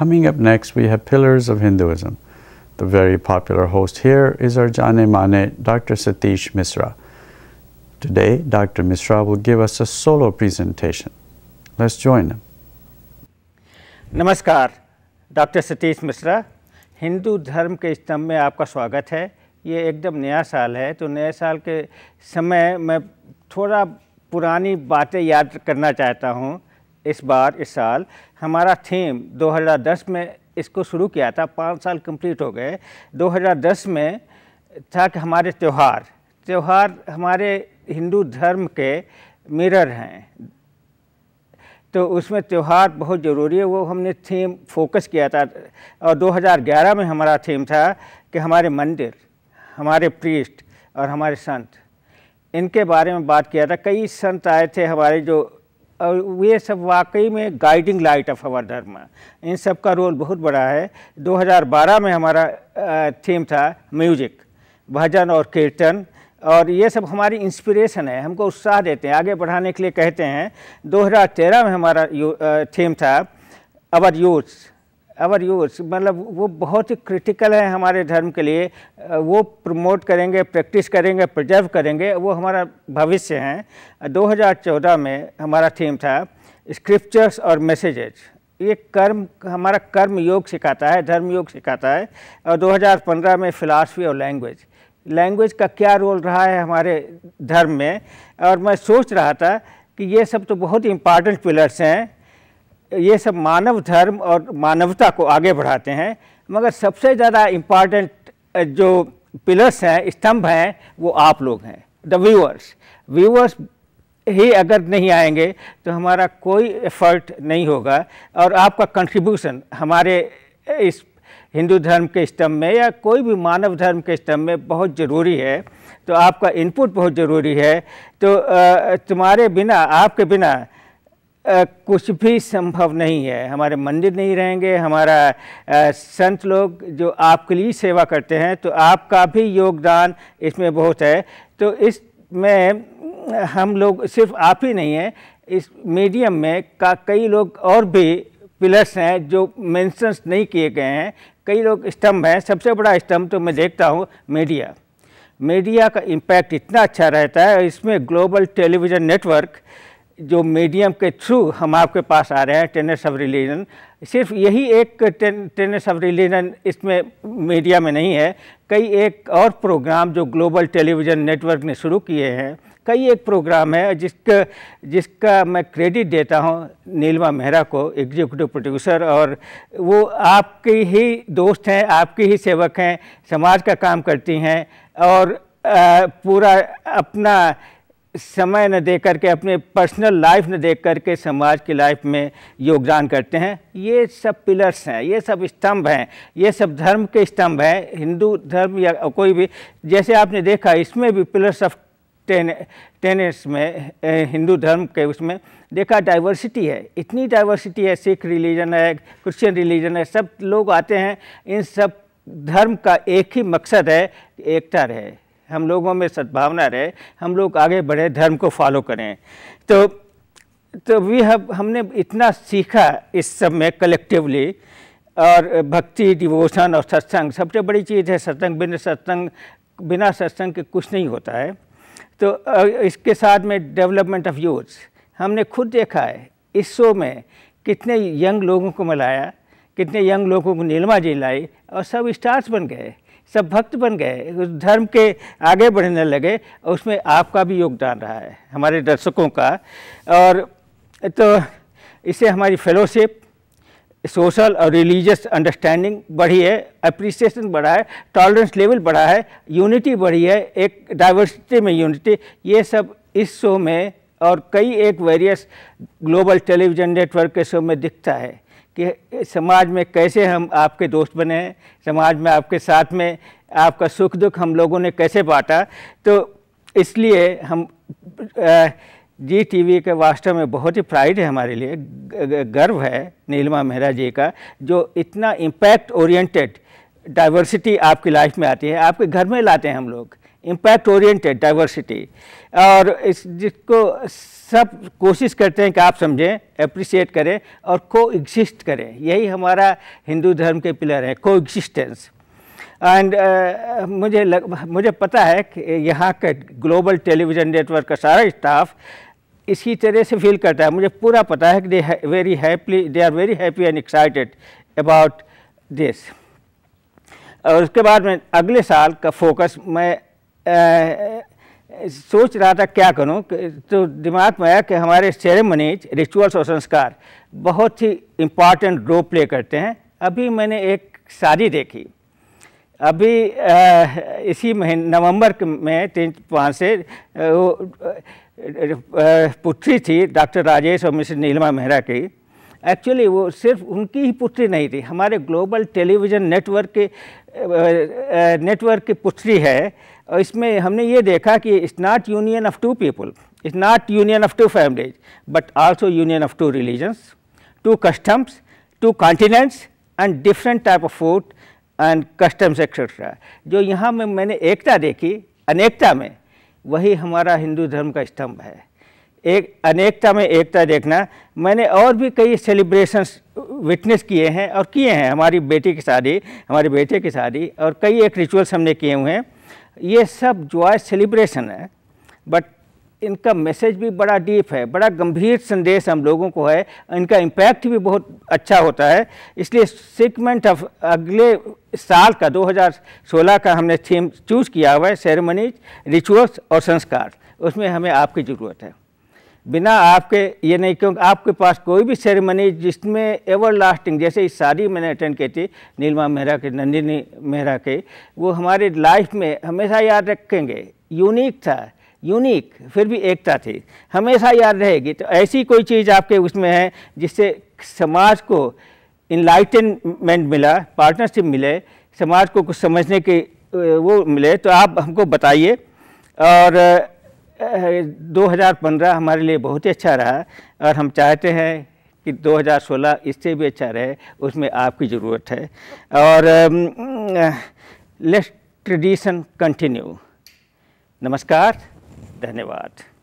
Coming up next, we have Pillars of Hinduism. The very popular host here is our Jane Mane, Dr. Satish Misra. Today, Dr. Misra will give us a solo presentation. Let's join him. Namaskar, Dr. Satish Misra. Hindu dharm ke istam mein aapka swagat hai. ये एकदम नया साल है तो नए साल के समय मैं थोड़ा पुरानी बातें याद करना चाहता हूँ इस बार इस साल हमारा थीम 2010 में इसको शुरू किया था पाँच साल कंप्लीट हो गए 2010 में था कि हमारे त्यौहार त्यौहार हमारे हिंदू धर्म के मिरर हैं तो उसमें त्यौहार बहुत ज़रूरी है वो हमने थीम फोकस किया था और 2011 में हमारा थीम था कि हमारे मंदिर हमारे प्रीस्ट और हमारे संत इनके बारे में बात किया था कई संत आए थे हमारे जो और वे सब वाकई में गाइडिंग लाइट ऑफ अवर धर्म इन सब का रोल बहुत बड़ा है 2012 में हमारा थीम था म्यूजिक भजन और कीर्तन और ये सब हमारी इंस्पिरेशन है हमको उत्साह देते हैं आगे बढ़ाने के लिए कहते हैं 2013 में हमारा थीम था अवर यूथ अवर यूज मतलब वो बहुत ही क्रिटिकल है हमारे धर्म के लिए वो प्रमोट करेंगे प्रैक्टिस करेंगे प्रिजर्व करेंगे वो हमारा भविष्य है 2014 में हमारा थीम था स्क्रिप्चर्स और मैसेजेज ये कर्म हमारा कर्म योग सिखाता है धर्म योग सिखाता है और 2015 में फ़िलासफ़ी और लैंग्वेज लैंग्वेज का क्या रोल रहा है हमारे धर्म में और मैं सोच रहा था कि ये सब तो बहुत इम्पॉर्टेंट पिलर्स हैं ये सब मानव धर्म और मानवता को आगे बढ़ाते हैं मगर सबसे ज़्यादा इम्पॉर्टेंट जो पिलर्स हैं स्तंभ हैं वो आप लोग हैं द व्यूअर्स व्यूअर्स ही अगर नहीं आएंगे तो हमारा कोई एफर्ट नहीं होगा और आपका कंट्रीब्यूशन हमारे इस हिंदू धर्म के स्तंभ में या कोई भी मानव धर्म के स्तंभ में बहुत ज़रूरी है तो आपका इनपुट बहुत ज़रूरी है तो तुम्हारे बिना आपके बिना आ, कुछ भी संभव नहीं है हमारे मंदिर नहीं रहेंगे हमारा आ, संत लोग जो आपके लिए सेवा करते हैं तो आपका भी योगदान इसमें बहुत है तो इसमें हम लोग सिर्फ आप ही नहीं हैं इस मीडियम में का कई लोग और भी पिलर्स हैं जो मेंशंस नहीं किए गए हैं कई लोग स्तंभ हैं सबसे बड़ा स्तंभ तो मैं देखता हूँ मीडिया मीडिया का इम्पैक्ट इतना अच्छा रहता है इसमें ग्लोबल टेलीविज़न नेटवर्क जो मीडियम के थ्रू हम आपके पास आ रहे हैं टेनेस ऑफ रिलीजन सिर्फ यही एक टेनेस ऑफ रिलीजन इसमें मीडिया में नहीं है कई एक और प्रोग्राम जो ग्लोबल टेलीविज़न नेटवर्क ने शुरू किए हैं कई एक प्रोग्राम है जिसका जिसका मैं क्रेडिट देता हूँ नीलमा मेहरा को एग्जीक्यूटिव प्रोड्यूसर और वो आपके ही दोस्त हैं आपके ही सेवक हैं समाज का काम करती हैं और आ, पूरा अपना समय न दे करके अपने पर्सनल लाइफ न देख करके समाज की लाइफ में योगदान करते हैं ये सब पिलर्स हैं ये सब स्तंभ हैं ये सब धर्म के स्तंभ हैं हिंदू धर्म या कोई भी जैसे आपने देखा इसमें भी पिलर्स ऑफ टेन टेनिस में हिंदू धर्म के उसमें देखा डाइवर्सिटी है इतनी डाइवर्सिटी है सिख रिलीजन है क्रिश्चियन रिलीजन है सब लोग आते हैं इन सब धर्म का एक ही मकसद है एकता रहे हम लोगों में सद्भावना रहे हम लोग आगे बढ़े धर्म को फॉलो करें तो तो वी हैव हमने इतना सीखा इस सब में कलेक्टिवली और भक्ति डिवोशन और सत्संग सबसे बड़ी चीज़ है सत्संग बिना सत्संग बिना सत्संग के कुछ नहीं होता है तो इसके साथ में डेवलपमेंट ऑफ यूथ हमने खुद देखा है इस शो में कितने यंग लोगों को मिलाया कितने यंग लोगों को नीलमा जी लाई और सब स्टार्स बन गए सब भक्त बन गए उस धर्म के आगे बढ़ने लगे उसमें आपका भी योगदान रहा है हमारे दर्शकों का और तो इससे हमारी फेलोशिप सोशल और रिलीजियस अंडरस्टैंडिंग बढ़ी है अप्रिसिएशन बढ़ा है टॉलरेंस लेवल बढ़ा है यूनिटी बढ़ी है एक डाइवर्सिटी में यूनिटी ये सब इस शो में और कई एक वेरियस ग्लोबल टेलीविज़न नेटवर्क के शो में दिखता है कि समाज में कैसे हम आपके दोस्त बने हैं समाज में आपके साथ में आपका सुख दुख हम लोगों ने कैसे बांटा तो इसलिए हम जी टीवी के वास्तव में बहुत ही प्राइड है हमारे लिए गर्व है नीलमा मेहरा जी का जो इतना इम्पैक्ट ओरिएंटेड डाइवर्सिटी आपकी लाइफ में आती है आपके घर में लाते हैं हम लोग इम्पैक्ट ओरिएंटेड डाइवर्सिटी और इस जिसको सब कोशिश करते हैं कि आप समझें अप्रिसिएट करें और को एग्जिस्ट करें यही हमारा हिंदू धर्म के पिलर है को एग्जिस्टेंस एंड uh, मुझे लग, मुझे पता है कि यहाँ का ग्लोबल टेलीविज़न नेटवर्क का सारा स्टाफ इसी तरह से फील करता है मुझे पूरा पता है कि they very happy they are very happy and excited about this और उसके बाद में अगले साल का फोकस मैं सोच रहा था क्या करूं तो दिमाग में आया कि हमारे सेरेमनीज रिचुअल्स और संस्कार बहुत ही इम्पॉर्टेंट रोल प्ले करते हैं अभी मैंने एक शादी देखी अभी आ, इसी महीने नवंबर में तीन पाँच से वो पुत्री थी डॉक्टर राजेश और मिसेस नीलमा मेहरा की एक्चुअली वो सिर्फ उनकी ही पुत्री नहीं थी हमारे ग्लोबल टेलीविज़न नेटवर्क के नेटवर्क की पुत्री है इसमें हमने ये देखा कि it's not union of two people it's not union of two families but also union of two religions two customs two continents and different type of food and customs etcetera जो यहाँ में मैंने एकता देखी अनेकता में वही हमारा हिंदू धर्म का स्तंभ है एक अनेकता में एकता देखना मैंने और भी कई सेलिब्रेशंस विटनेस किए हैं और किए हैं हमारी बेटी की शादी हमारे बेटे की शादी और कई एक रिचुअल्स हमने किए हुए हैं ये सब जो है सेलिब्रेशन है बट इनका मैसेज भी बड़ा डीप है बड़ा गंभीर संदेश हम लोगों को है इनका इम्पैक्ट भी बहुत अच्छा होता है इसलिए सिकमेंट ऑफ अगले साल का 2016 का हमने थीम चूज़ किया हुआ है सेरेमनीज रिचुअल्स और संस्कार उसमें हमें आपकी ज़रूरत है बिना आपके ये नहीं क्योंकि आपके पास कोई भी सेरेमनी जिसमें एवर लास्टिंग जैसे इस शादी मैंने अटेंड की थी नीलमा मेहरा के नंदिनी मेहरा के वो हमारे लाइफ में हमेशा याद रखेंगे यूनिक था यूनिक फिर भी एकता थी हमेशा याद रहेगी तो ऐसी कोई चीज़ आपके उसमें है जिससे समाज को इनलाइटनमेंट मिला पार्टनरशिप मिले समाज को कुछ समझने के वो मिले तो आप हमको बताइए और 2015 हमारे लिए बहुत ही अच्छा रहा और हम चाहते हैं कि 2016 इससे भी अच्छा रहे उसमें आपकी ज़रूरत है और लेट ट्रेडिशन कंटिन्यू नमस्कार धन्यवाद